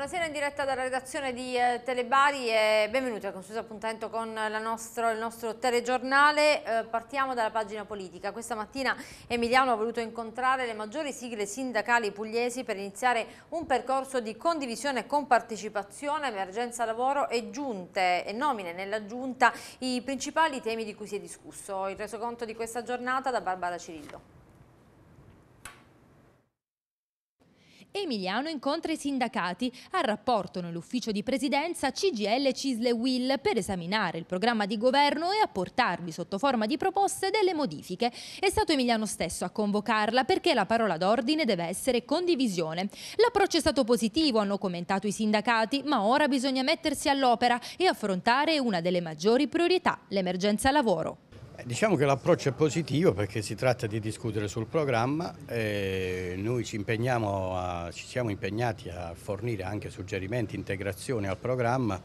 buonasera in diretta dalla redazione di eh, Telebari e benvenuti al consueto appuntamento con nostro, il nostro telegiornale. Eh, partiamo dalla pagina politica. Questa mattina Emiliano ha voluto incontrare le maggiori sigle sindacali pugliesi per iniziare un percorso di condivisione con partecipazione, emergenza lavoro e giunte e nomine nella giunta i principali temi di cui si è discusso. Il resoconto di questa giornata da Barbara Cirillo. Emiliano incontra i sindacati, al rapporto nell'ufficio di presidenza CGL Cisle Will per esaminare il programma di governo e apportarvi sotto forma di proposte delle modifiche. È stato Emiliano stesso a convocarla perché la parola d'ordine deve essere condivisione. L'approccio è stato positivo, hanno commentato i sindacati, ma ora bisogna mettersi all'opera e affrontare una delle maggiori priorità, l'emergenza lavoro. Diciamo che l'approccio è positivo perché si tratta di discutere sul programma e noi ci, a, ci siamo impegnati a fornire anche suggerimenti, integrazioni al programma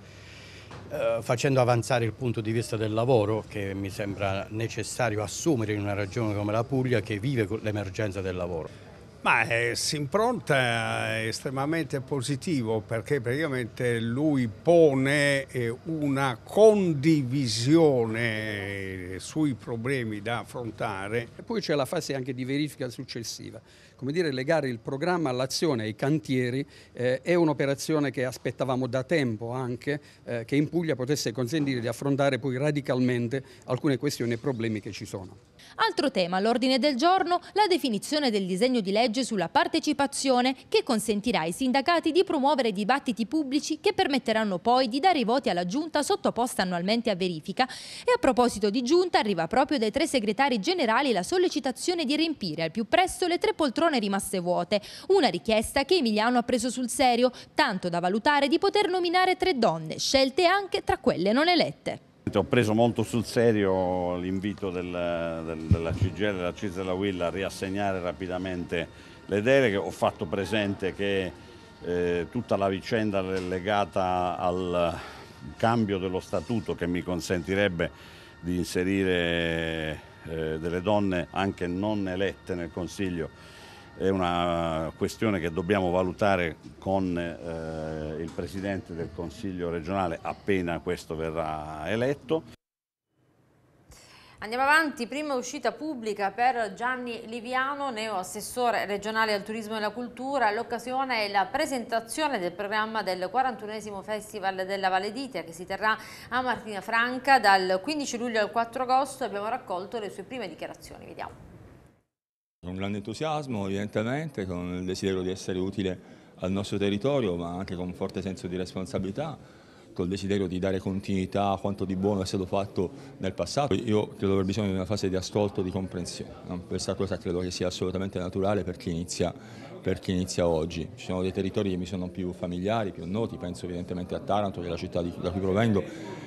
eh, facendo avanzare il punto di vista del lavoro che mi sembra necessario assumere in una regione come la Puglia che vive l'emergenza del lavoro. Ma eh, si impronta estremamente positivo perché praticamente lui pone eh, una condivisione eh, sui problemi da affrontare. E poi c'è la fase anche di verifica successiva. Come dire, legare il programma all'azione, ai cantieri, eh, è un'operazione che aspettavamo da tempo anche, eh, che in Puglia potesse consentire di affrontare poi radicalmente alcune questioni e problemi che ci sono. Altro tema all'ordine del giorno, la definizione del disegno di legge legge sulla partecipazione che consentirà ai sindacati di promuovere dibattiti pubblici che permetteranno poi di dare i voti alla giunta sottoposta annualmente a verifica. E a proposito di giunta arriva proprio dai tre segretari generali la sollecitazione di riempire al più presto le tre poltrone rimaste vuote, una richiesta che Emiliano ha preso sul serio, tanto da valutare di poter nominare tre donne, scelte anche tra quelle non elette veramente ho preso molto sul serio l'invito del, del, della CGL, della CIS della Willa a riassegnare rapidamente le deleghe, ho fatto presente che eh, tutta la vicenda legata al cambio dello statuto che mi consentirebbe di inserire eh, delle donne anche non elette nel Consiglio è una questione che dobbiamo valutare con eh, il Presidente del Consiglio regionale appena questo verrà eletto. Andiamo avanti, prima uscita pubblica per Gianni Liviano, neo assessore regionale al turismo e alla cultura. L'occasione è la presentazione del programma del 41 Festival della Valeditia che si terrà a Martina Franca dal 15 luglio al 4 agosto. Abbiamo raccolto le sue prime dichiarazioni, vediamo. Con grande entusiasmo evidentemente, con il desiderio di essere utile al nostro territorio ma anche con un forte senso di responsabilità col desiderio di dare continuità a quanto di buono è stato fatto nel passato. Io credo aver bisogno di una fase di ascolto, di comprensione. Questa cosa credo che sia assolutamente naturale per chi inizia, per chi inizia oggi. Ci sono dei territori che mi sono più familiari, più noti, penso evidentemente a Taranto, che è la città di, da cui provengo,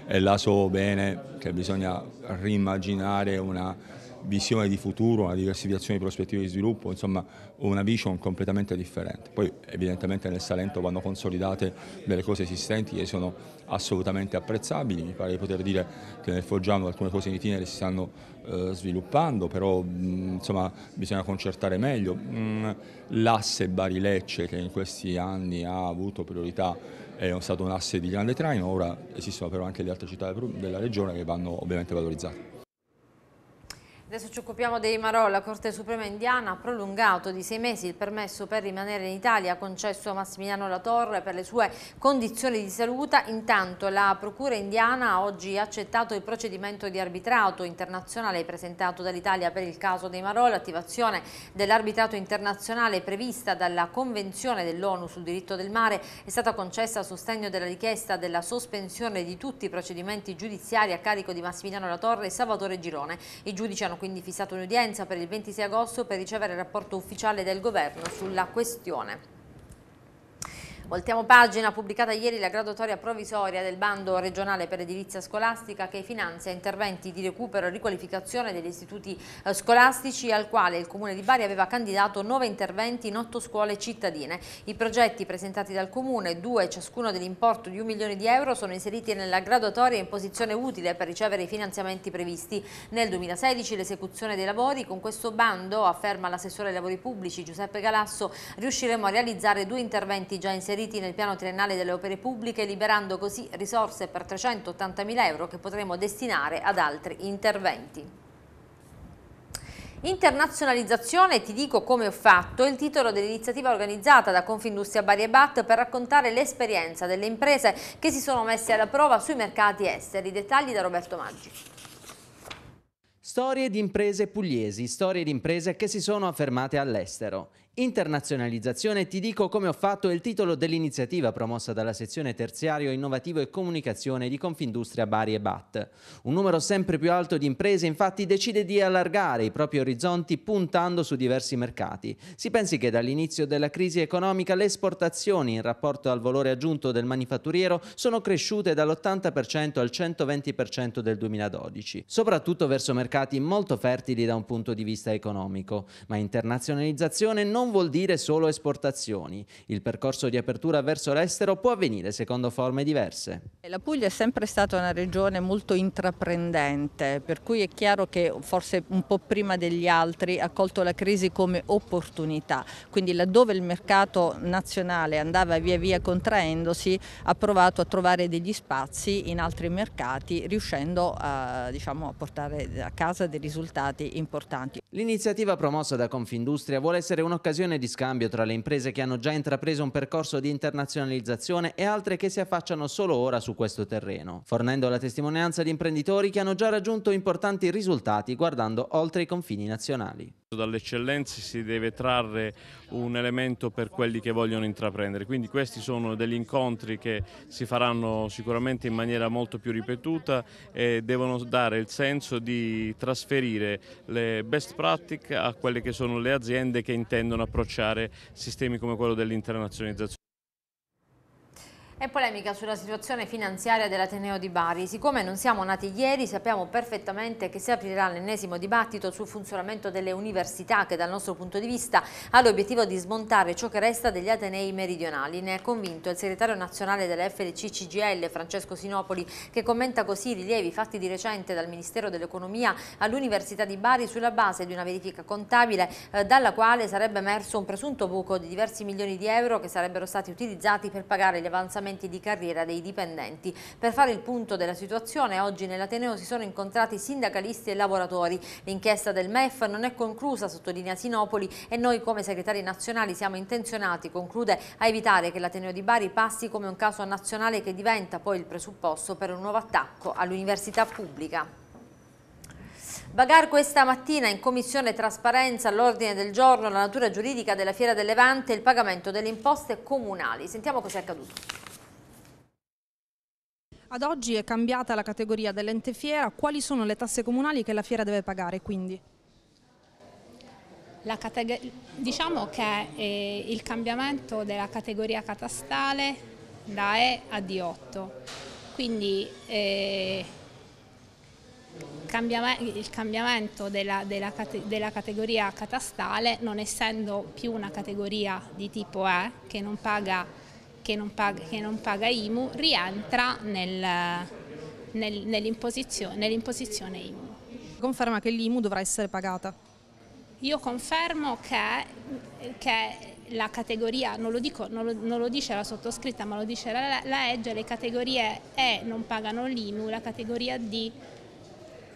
e là so bene che bisogna rimaginare una visione di futuro, una diversificazione di prospettive di sviluppo, insomma una vision completamente differente. Poi evidentemente nel Salento vanno consolidate delle cose esistenti che sono assolutamente apprezzabili, mi pare di poter dire che nel Foggiano alcune cose in itinere si stanno eh, sviluppando, però mh, mm, insomma, bisogna concertare meglio. Mm, l'asse Bari-Lecce che in questi anni ha avuto priorità è stato un asse di grande traino, ora esistono però anche le altre città della regione che vanno ovviamente valorizzate. Adesso ci occupiamo dei Marò, la Corte Suprema indiana ha prolungato di sei mesi il permesso per rimanere in Italia concesso a Massimiliano Latorre per le sue condizioni di salute. Intanto la Procura indiana ha oggi accettato il procedimento di arbitrato internazionale presentato dall'Italia per il caso dei Marò. L'attivazione dell'arbitrato internazionale prevista dalla Convenzione dell'ONU sul diritto del mare è stata concessa a sostegno della richiesta della sospensione di tutti i procedimenti giudiziari a carico di Massimiliano Latorre e Salvatore Girone. I giudici hanno quindi fissato un'udienza per il 26 agosto per ricevere il rapporto ufficiale del governo sulla questione. Voltiamo pagina, pubblicata ieri la graduatoria provvisoria del bando regionale per edilizia scolastica che finanzia interventi di recupero e riqualificazione degli istituti eh, scolastici al quale il Comune di Bari aveva candidato nove interventi in otto scuole cittadine. I progetti presentati dal Comune, due ciascuno dell'importo di un milione di euro, sono inseriti nella graduatoria in posizione utile per ricevere i finanziamenti previsti. Nel 2016 l'esecuzione dei lavori con questo bando, afferma l'assessore ai lavori pubblici Giuseppe Galasso, riusciremo a realizzare due interventi già inseriti inseriti nel piano triennale delle opere pubbliche, liberando così risorse per 380.000 euro che potremo destinare ad altri interventi. Internazionalizzazione, ti dico come ho fatto, è il titolo dell'iniziativa organizzata da Confindustria Bari e Bat per raccontare l'esperienza delle imprese che si sono messe alla prova sui mercati esteri. Dettagli da Roberto Maggi. Storie di imprese pugliesi, storie di imprese che si sono affermate all'estero. Internazionalizzazione, ti dico come ho fatto è il titolo dell'iniziativa promossa dalla sezione terziario innovativo e comunicazione di Confindustria Bari e BAT. Un numero sempre più alto di imprese infatti decide di allargare i propri orizzonti puntando su diversi mercati. Si pensi che dall'inizio della crisi economica le esportazioni in rapporto al valore aggiunto del manifatturiero sono cresciute dall'80% al 120% del 2012, soprattutto verso mercati molto fertili da un punto di vista economico, ma internazionalizzazione non non vuol dire solo esportazioni. Il percorso di apertura verso l'estero può avvenire secondo forme diverse. La Puglia è sempre stata una regione molto intraprendente, per cui è chiaro che forse un po' prima degli altri ha colto la crisi come opportunità. Quindi laddove il mercato nazionale andava via via contraendosi, ha provato a trovare degli spazi in altri mercati, riuscendo a, diciamo, a portare a casa dei risultati importanti. L'iniziativa promossa da Confindustria vuole essere un'occasione un'occasione di scambio tra le imprese che hanno già intrapreso un percorso di internazionalizzazione e altre che si affacciano solo ora su questo terreno, fornendo la testimonianza di imprenditori che hanno già raggiunto importanti risultati guardando oltre i confini nazionali dall'eccellenza si deve trarre un elemento per quelli che vogliono intraprendere, quindi questi sono degli incontri che si faranno sicuramente in maniera molto più ripetuta e devono dare il senso di trasferire le best practice a quelle che sono le aziende che intendono approcciare sistemi come quello dell'internazionalizzazione. E polemica sulla situazione finanziaria dell'Ateneo di Bari. Siccome non siamo nati ieri, sappiamo perfettamente che si aprirà l'ennesimo dibattito sul funzionamento delle università che dal nostro punto di vista ha l'obiettivo di smontare ciò che resta degli Atenei meridionali. Ne è convinto il segretario nazionale della cgl Francesco Sinopoli, che commenta così i rilievi fatti di recente dal Ministero dell'Economia all'Università di Bari sulla base di una verifica contabile eh, dalla quale sarebbe emerso un presunto buco di diversi milioni di euro che sarebbero stati utilizzati per pagare gli avanzamenti orientamenti di carriera dei dipendenti. Per fare il punto della situazione, oggi nell'Ateneo si sono incontrati sindacalisti e lavoratori. L'inchiesta del MEF non è conclusa, sottolinea Sinopoli, e noi come segretari nazionali siamo intenzionati, conclude, a evitare che l'Ateneo di Bari passi come un caso nazionale che diventa poi il presupposto per un nuovo attacco all'università pubblica. Bagar questa mattina in Commissione Trasparenza all'ordine del giorno la natura giuridica della Fiera del Levante e il pagamento delle imposte comunali. Sentiamo cosa è accaduto. Ad oggi è cambiata la categoria dell'ente fiera, quali sono le tasse comunali che la fiera deve pagare quindi? diciamo che eh, il cambiamento della categoria catastale da E a D8, quindi eh, il cambiamento della, della, della, categoria catastale non essendo più una categoria di tipo E che non paga che non paga, che non paga IMU rientra nel, nel, nell'imposizione, nell IMU. Conferma che l'IMU dovrà essere pagata? Io confermo che, che la categoria, non lo, dico, non, lo, non lo, dice la sottoscritta ma lo dice la, la EGE, le categorie E non pagano l'IMU, la categoria D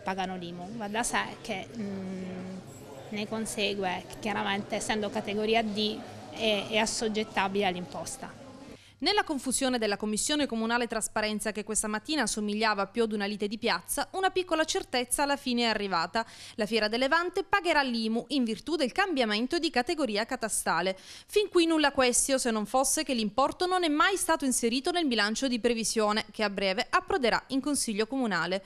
pagano l'IMU, va da sé che mh, mm, ne consegue chiaramente essendo categoria D è, è assoggettabile all'imposta. Nella confusione della Commissione Comunale Trasparenza che questa mattina somigliava più ad una lite di piazza, una piccola certezza alla fine è arrivata. La Fiera del Levante pagherà l'IMU in virtù del cambiamento di categoria catastale. Fin qui nulla questio se non fosse che l'importo non è mai stato inserito nel bilancio di previsione che a breve approderà in Consiglio Comunale.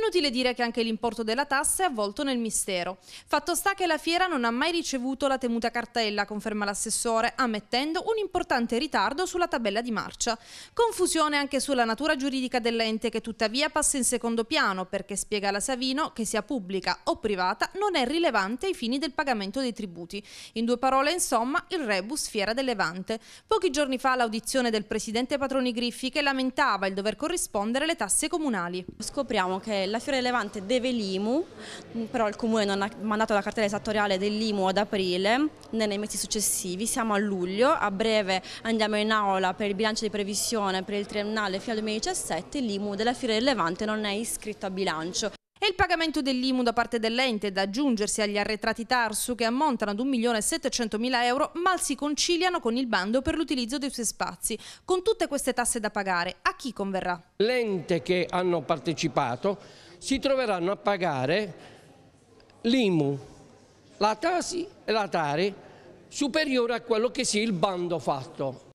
Inutile dire che anche l'importo della tassa è avvolto nel mistero. Fatto sta che la Fiera non ha mai ricevuto la temuta cartella, conferma l'assessore, ammettendo un importante ritardo sulla tabella tabella di marcia. Confusione anche sulla natura giuridica dell'ente che tuttavia passa in secondo piano perché spiega la Savino che sia pubblica o privata non è rilevante ai fini del pagamento dei tributi. In due parole insomma il rebus fiera del Levante. Pochi giorni fa l'audizione del presidente Patroni Griffi che lamentava il dover corrispondere le tasse comunali. Scopriamo che la fiera del Levante deve l'IMU, però il comune non ha mandato la cartella esattoriale dell'IMU ad aprile né nei mesi successivi, siamo a luglio, a breve andiamo in aula per il bilancio di previsione per il triennale fino al 2017 l'IMU della Fiera del Levante non è iscritto a bilancio. E il pagamento dell'IMU da parte dell'ente da aggiungersi agli arretrati TARSU che ammontano ad 1.700.000 euro mal si conciliano con il bando per l'utilizzo dei suoi spazi. Con tutte queste tasse da pagare, a chi converrà? L'ente che hanno partecipato si troveranno a pagare l'IMU, la TASI e la TARI superiore a quello che sia il bando fatto.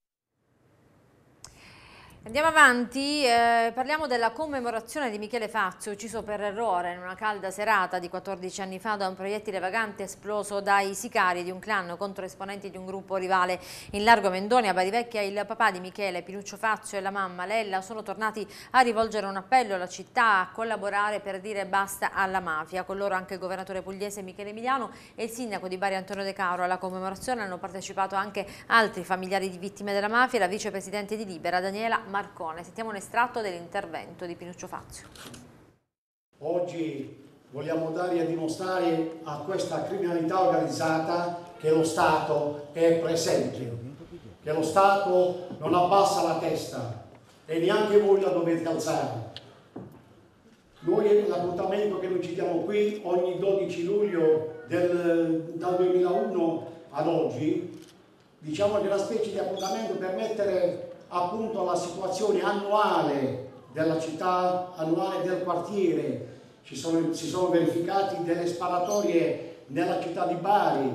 Andiamo avanti, eh, parliamo della commemorazione di Michele Fazio, ucciso per errore in una calda serata di 14 anni fa da un proiettile vagante esploso dai sicari di un clan contro esponenti di un gruppo rivale. In largo Mendoni a Barivecchia il papà di Michele, Pinuccio Fazio e la mamma Lella sono tornati a rivolgere un appello alla città a collaborare per dire basta alla mafia. Con loro anche il governatore pugliese Michele Emiliano e il sindaco di Bari Antonio De Caro. Alla commemorazione hanno partecipato anche altri familiari di vittime della mafia e la vicepresidente di Libera Daniela Maria. Marcone. Sentiamo un estratto dell'intervento di Pinuccio Fazio. Oggi vogliamo dare a dimostrare a questa criminalità organizzata che lo Stato è presente, che lo Stato non abbassa la testa e neanche voi la dovete alzare. Noi l'appuntamento che noi ci diamo qui ogni 12 luglio del, dal 2001 ad oggi, diciamo che è una specie di appuntamento per mettere appunto la situazione annuale della città, annuale del quartiere, si sono, si sono verificati delle sparatorie nella città di Bari,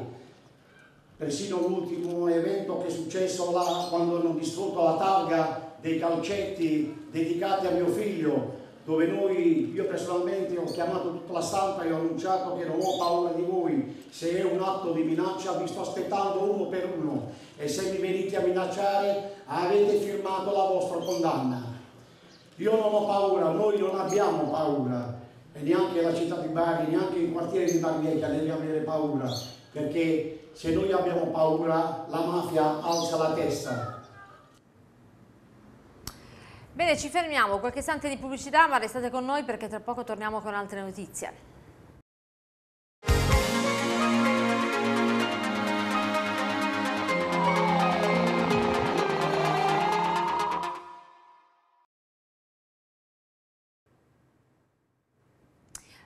persino l'ultimo evento che è successo là, quando hanno distrutto la targa dei calcetti dedicati a mio figlio, dove noi, io personalmente ho chiamato tutta la stampa e ho annunciato che non ho paura di voi, se è un atto di minaccia vi sto aspettando uno per uno e se mi venite a minacciare avete firmato la vostra condanna. Io non ho paura, noi non abbiamo paura e neanche la città di Bari, neanche il quartiere di Barbiecchia deve avere paura perché se noi abbiamo paura la mafia alza la testa Bene, ci fermiamo, qualche istante di pubblicità, ma restate con noi perché tra poco torniamo con altre notizie.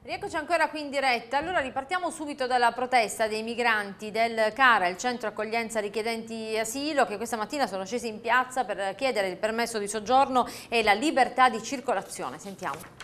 Rieccoci ancora qui in diretta, allora ripartiamo subito dalla protesta dei migranti del CARA, il centro accoglienza richiedenti asilo, che questa mattina sono scesi in piazza per chiedere il permesso di soggiorno e la libertà di circolazione. Sentiamo.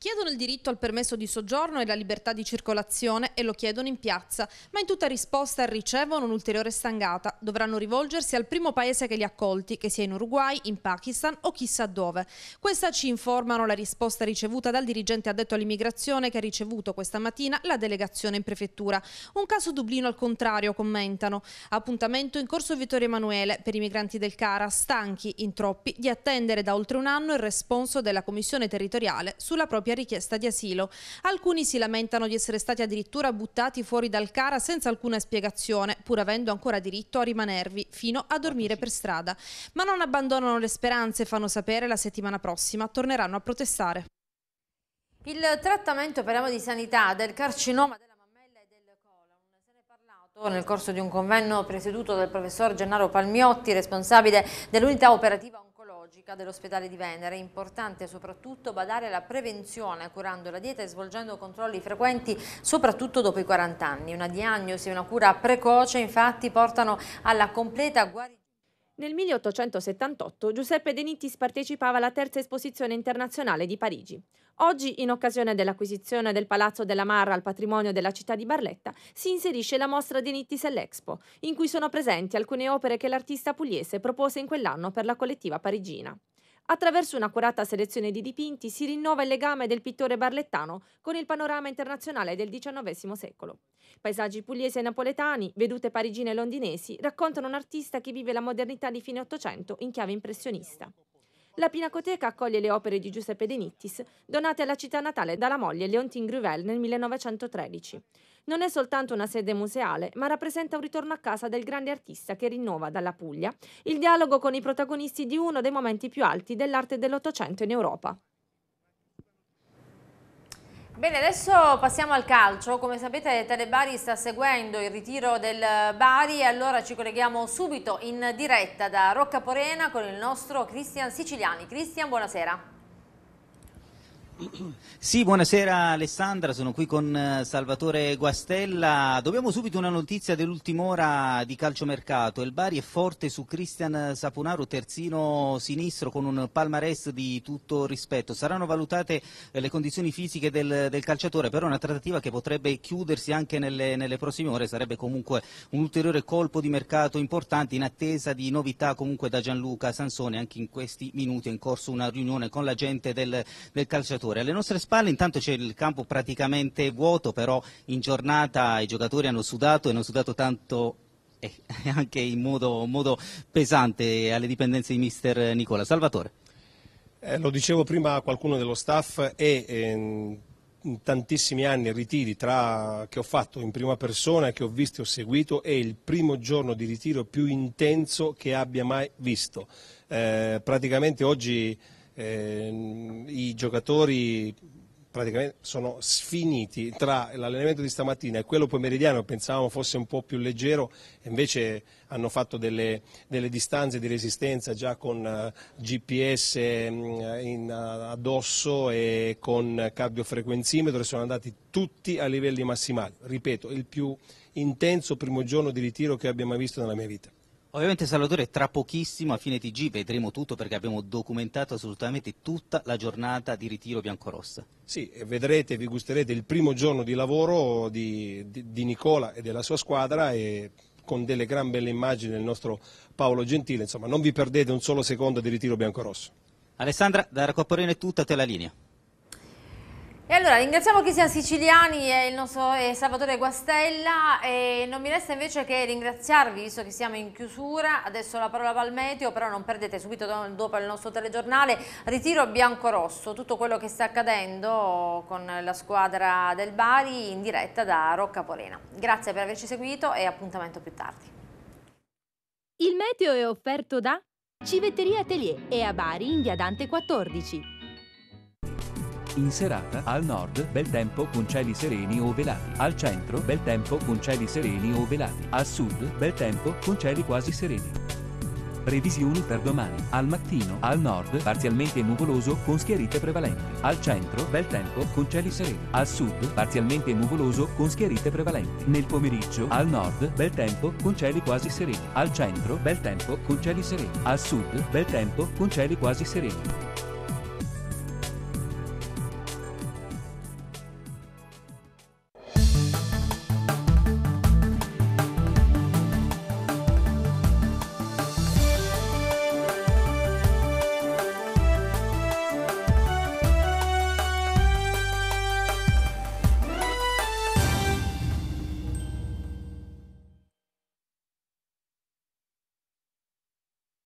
Chiedono il diritto al permesso di soggiorno e la libertà di circolazione e lo chiedono in piazza, ma in tutta risposta ricevono un'ulteriore stangata. Dovranno rivolgersi al primo paese che li ha accolti, che sia in Uruguay, in Pakistan o chissà dove. Questa ci informano la risposta ricevuta dal dirigente addetto all'immigrazione che ha ricevuto questa mattina la delegazione in prefettura. Un caso Dublino al contrario, commentano. Appuntamento in corso Vittorio Emanuele per i migranti del Cara, stanchi in troppi di attendere da oltre un anno il responso della Commissione territoriale sulla propria un'ampia richiesta di asilo. Alcuni si lamentano di essere stati addirittura buttati fuori dal CARA senza alcuna spiegazione, pur avendo ancora diritto a rimanervi, fino a dormire per strada. Ma non abbandonano le speranze, fanno sapere la settimana prossima, torneranno a protestare. Il trattamento per amo di sanità del carcinoma della mammella e del colon se ne è parlato nel corso di un convegno presieduto dal professor Gennaro Palmiotti, responsabile dell'unità operativa dell'ospedale di Venere. È importante soprattutto badare la prevenzione curando la dieta e svolgendo controlli frequenti soprattutto dopo i 40 anni. Una diagnosi e una cura precoce infatti portano alla completa guarigione nel 1878 Giuseppe De Nittis partecipava alla terza esposizione internazionale di Parigi. Oggi, in occasione dell'acquisizione del Palazzo della Marra al patrimonio della città di Barletta, si inserisce la mostra De Nittis all'Expo, in cui sono presenti alcune opere che l'artista pugliese propose in quell'anno per la collettiva parigina. Attraverso un'accurata selezione di dipinti si rinnova il legame del pittore barlettano con il panorama internazionale del XIX secolo. Paesaggi pugliesi e napoletani, vedute parigine e londinesi, raccontano un artista che vive la modernità di fine Ottocento in chiave impressionista la Pinacoteca accoglie le opere di Giuseppe De Nittis, donate alla città natale dalla moglie Leontine Gruvel nel 1913. Non è soltanto una sede museale, ma rappresenta un ritorno a casa del grande artista che rinnova dalla Puglia il dialogo con i protagonisti di uno dei momenti più alti dell'arte dell'Ottocento in Europa. Bene, adesso passiamo al calcio. Come sapete Telebari sta seguendo il ritiro del Bari e allora ci colleghiamo subito in diretta da Roccaporena con il nostro Cristian Siciliani. Cristian, buonasera. Sì, buonasera Alessandra, sono qui con eh, Salvatore Guastella. Dobbiamo subito una notizia dell'ultima ora di calciomercato. Il Bari è forte su Cristian Sapunaro, terzino sinistro, con un palmarès di tutto rispetto. Saranno valutate eh, le condizioni fisiche del, del calciatore, però è una trattativa che potrebbe chiudersi anche nelle, nelle, prossime ore. Sarebbe comunque un ulteriore colpo di mercato importante in attesa di novità comunque da Gianluca Sansone. Anche in questi minuti è in corso una riunione con la gente del, del calciatore giocatore. Alle nostre spalle intanto c'è il campo praticamente vuoto, però in giornata i giocatori hanno sudato e hanno sudato tanto e eh, anche in modo, modo pesante alle dipendenze di mister Nicola. Salvatore. Eh, lo dicevo prima a qualcuno dello staff e ehm, in tantissimi anni ritiri tra, che ho fatto in prima persona, che ho visto e ho seguito, è il primo giorno di ritiro più intenso che abbia mai visto. Eh, praticamente oggi eh, i giocatori praticamente sono sfiniti tra l'allenamento di stamattina e quello pomeridiano, pensavamo fosse un po' più leggero, invece hanno fatto delle, delle distanze di resistenza già con eh, GPS mm, in, addosso e con cardiofrequenzimetro e sono andati tutti a livelli massimali, ripeto, il più intenso primo giorno di ritiro che abbia mai visto nella mia vita. Ovviamente Salvatore tra pochissimo a fine TG vedremo tutto perché abbiamo documentato assolutamente tutta la giornata di ritiro biancorossa. Sì, vedrete, vi gusterete il primo giorno di lavoro di, di, di Nicola e della sua squadra e con delle gran belle immagini del nostro Paolo Gentile, insomma non vi perdete un solo secondo di ritiro biancorosso. Alessandra, da Racopporino è tutta, te la linea. E allora ringraziamo chi sia siciliani e il nostro e Salvatore Guastella e non mi resta invece che ringraziarvi visto che siamo in chiusura, adesso la parola va al meteo però non perdete subito dopo il nostro telegiornale ritiro bianco-rosso, tutto quello che sta accadendo con la squadra del Bari in diretta da Rocca Polena. Grazie per averci seguito e appuntamento più tardi. Il meteo è offerto da Civetteria Atelier e a Bari in via Dante 14. In serata, al nord, bel tempo con cieli sereni o velati. Al centro, bel tempo con cieli sereni o velati. Al sud, bel tempo con cieli quasi sereni. Previsioni per domani. Al mattino, al nord, parzialmente nuvoloso con schiarite prevalenti. Al centro, bel tempo con cieli sereni. Al sud, parzialmente nuvoloso con schiarite prevalenti. Nel pomeriggio, al nord, bel tempo con cieli quasi sereni. Al centro, bel tempo con cieli sereni. Al sud, bel tempo con cieli quasi sereni.